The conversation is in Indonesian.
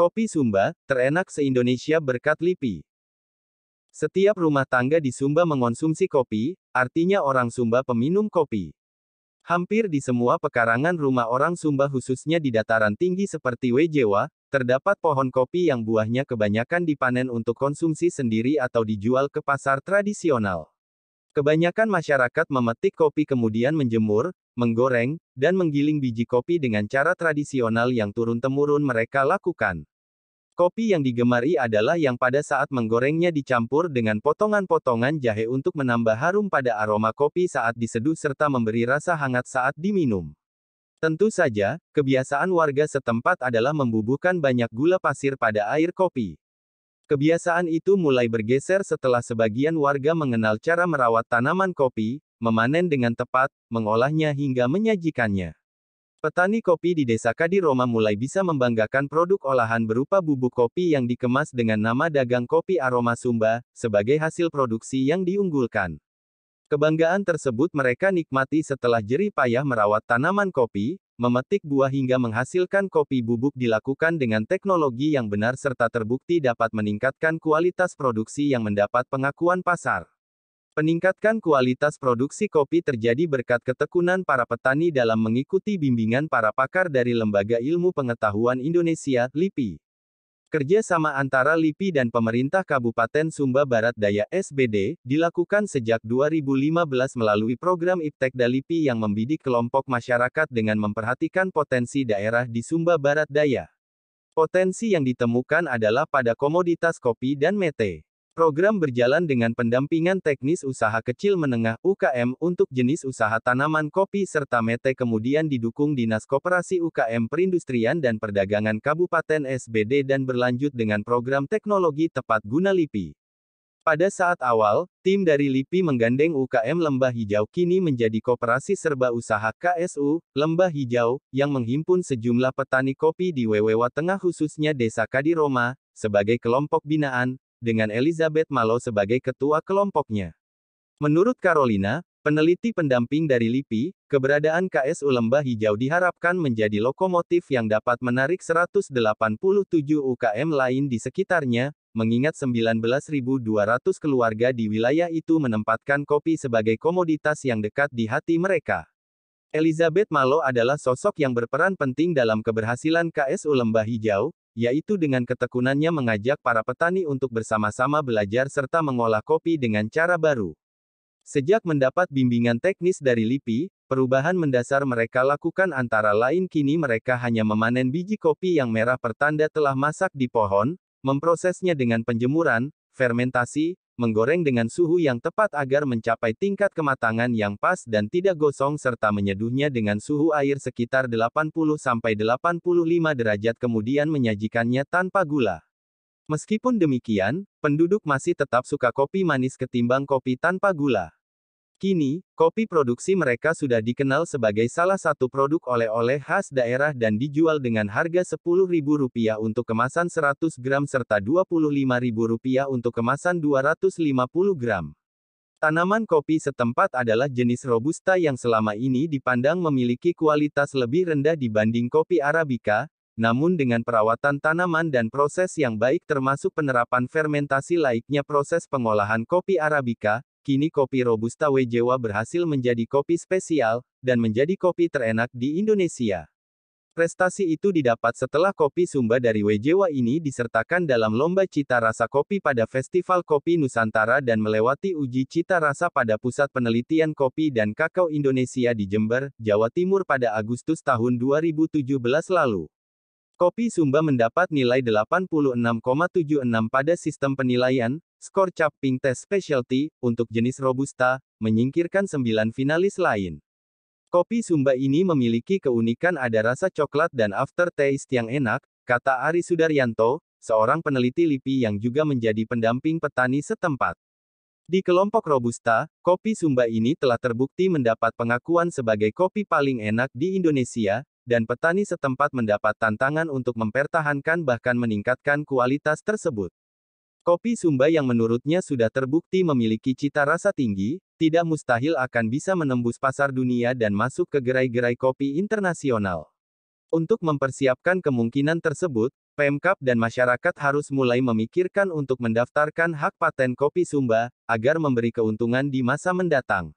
Kopi Sumba, terenak se-Indonesia berkat LIPI. Setiap rumah tangga di Sumba mengonsumsi kopi, artinya orang Sumba peminum kopi. Hampir di semua pekarangan rumah orang Sumba khususnya di dataran tinggi seperti Wejewa, terdapat pohon kopi yang buahnya kebanyakan dipanen untuk konsumsi sendiri atau dijual ke pasar tradisional. Kebanyakan masyarakat memetik kopi kemudian menjemur, menggoreng, dan menggiling biji kopi dengan cara tradisional yang turun-temurun mereka lakukan. Kopi yang digemari adalah yang pada saat menggorengnya dicampur dengan potongan-potongan jahe untuk menambah harum pada aroma kopi saat diseduh serta memberi rasa hangat saat diminum. Tentu saja, kebiasaan warga setempat adalah membubuhkan banyak gula pasir pada air kopi. Kebiasaan itu mulai bergeser setelah sebagian warga mengenal cara merawat tanaman kopi, memanen dengan tepat, mengolahnya hingga menyajikannya. Petani kopi di desa Kadiroma mulai bisa membanggakan produk olahan berupa bubuk kopi yang dikemas dengan nama dagang kopi aroma Sumba, sebagai hasil produksi yang diunggulkan. Kebanggaan tersebut mereka nikmati setelah jerih payah merawat tanaman kopi, memetik buah hingga menghasilkan kopi bubuk dilakukan dengan teknologi yang benar serta terbukti dapat meningkatkan kualitas produksi yang mendapat pengakuan pasar. Peningkatkan kualitas produksi kopi terjadi berkat ketekunan para petani dalam mengikuti bimbingan para pakar dari Lembaga Ilmu Pengetahuan Indonesia, LIPI. Kerjasama antara LIPI dan pemerintah Kabupaten Sumba Barat Daya SBD, dilakukan sejak 2015 melalui program Iptekda LIPI yang membidik kelompok masyarakat dengan memperhatikan potensi daerah di Sumba Barat Daya. Potensi yang ditemukan adalah pada komoditas kopi dan mete. Program berjalan dengan pendampingan teknis usaha kecil menengah UKM untuk jenis usaha tanaman kopi serta mete kemudian didukung Dinas Koperasi UKM Perindustrian dan Perdagangan Kabupaten SBD dan berlanjut dengan program teknologi tepat guna LIPI. Pada saat awal, tim dari LIPI menggandeng UKM Lembah Hijau kini menjadi Koperasi Serba Usaha KSU, Lembah Hijau, yang menghimpun sejumlah petani kopi di Wewewa Tengah khususnya Desa Kadiroma, sebagai kelompok binaan, dengan Elizabeth Malo sebagai ketua kelompoknya. Menurut Carolina, peneliti pendamping dari LIPI, keberadaan KSU Lembah Hijau diharapkan menjadi lokomotif yang dapat menarik 187 UKM lain di sekitarnya, mengingat 19.200 keluarga di wilayah itu menempatkan kopi sebagai komoditas yang dekat di hati mereka. Elizabeth Malo adalah sosok yang berperan penting dalam keberhasilan KSU Lembah Hijau, yaitu dengan ketekunannya mengajak para petani untuk bersama-sama belajar serta mengolah kopi dengan cara baru. Sejak mendapat bimbingan teknis dari LIPI, perubahan mendasar mereka lakukan antara lain kini mereka hanya memanen biji kopi yang merah pertanda telah masak di pohon, memprosesnya dengan penjemuran, fermentasi, menggoreng dengan suhu yang tepat agar mencapai tingkat kematangan yang pas dan tidak gosong serta menyeduhnya dengan suhu air sekitar 80-85 derajat kemudian menyajikannya tanpa gula. Meskipun demikian, penduduk masih tetap suka kopi manis ketimbang kopi tanpa gula. Kini, kopi produksi mereka sudah dikenal sebagai salah satu produk oleh-oleh khas daerah dan dijual dengan harga Rp10.000 untuk kemasan 100 gram serta Rp25.000 untuk kemasan 250 gram. Tanaman kopi setempat adalah jenis robusta yang selama ini dipandang memiliki kualitas lebih rendah dibanding kopi arabica, namun dengan perawatan tanaman dan proses yang baik termasuk penerapan fermentasi laiknya proses pengolahan kopi arabica, Kini kopi Robusta Wejewa berhasil menjadi kopi spesial, dan menjadi kopi terenak di Indonesia. Prestasi itu didapat setelah kopi Sumba dari Wejewa ini disertakan dalam Lomba Cita Rasa Kopi pada Festival Kopi Nusantara dan melewati uji cita rasa pada Pusat Penelitian Kopi dan Kakao Indonesia di Jember, Jawa Timur pada Agustus tahun 2017 lalu. Kopi Sumba mendapat nilai 86,76 pada sistem penilaian, Skor pink Test Specialty, untuk jenis Robusta, menyingkirkan sembilan finalis lain. Kopi Sumba ini memiliki keunikan ada rasa coklat dan aftertaste yang enak, kata Ari Sudaryanto, seorang peneliti LIPI yang juga menjadi pendamping petani setempat. Di kelompok Robusta, kopi Sumba ini telah terbukti mendapat pengakuan sebagai kopi paling enak di Indonesia, dan petani setempat mendapat tantangan untuk mempertahankan bahkan meningkatkan kualitas tersebut. Kopi Sumba yang menurutnya sudah terbukti memiliki cita rasa tinggi, tidak mustahil akan bisa menembus pasar dunia dan masuk ke gerai-gerai kopi internasional. Untuk mempersiapkan kemungkinan tersebut, Pemkap dan masyarakat harus mulai memikirkan untuk mendaftarkan hak paten kopi Sumba, agar memberi keuntungan di masa mendatang.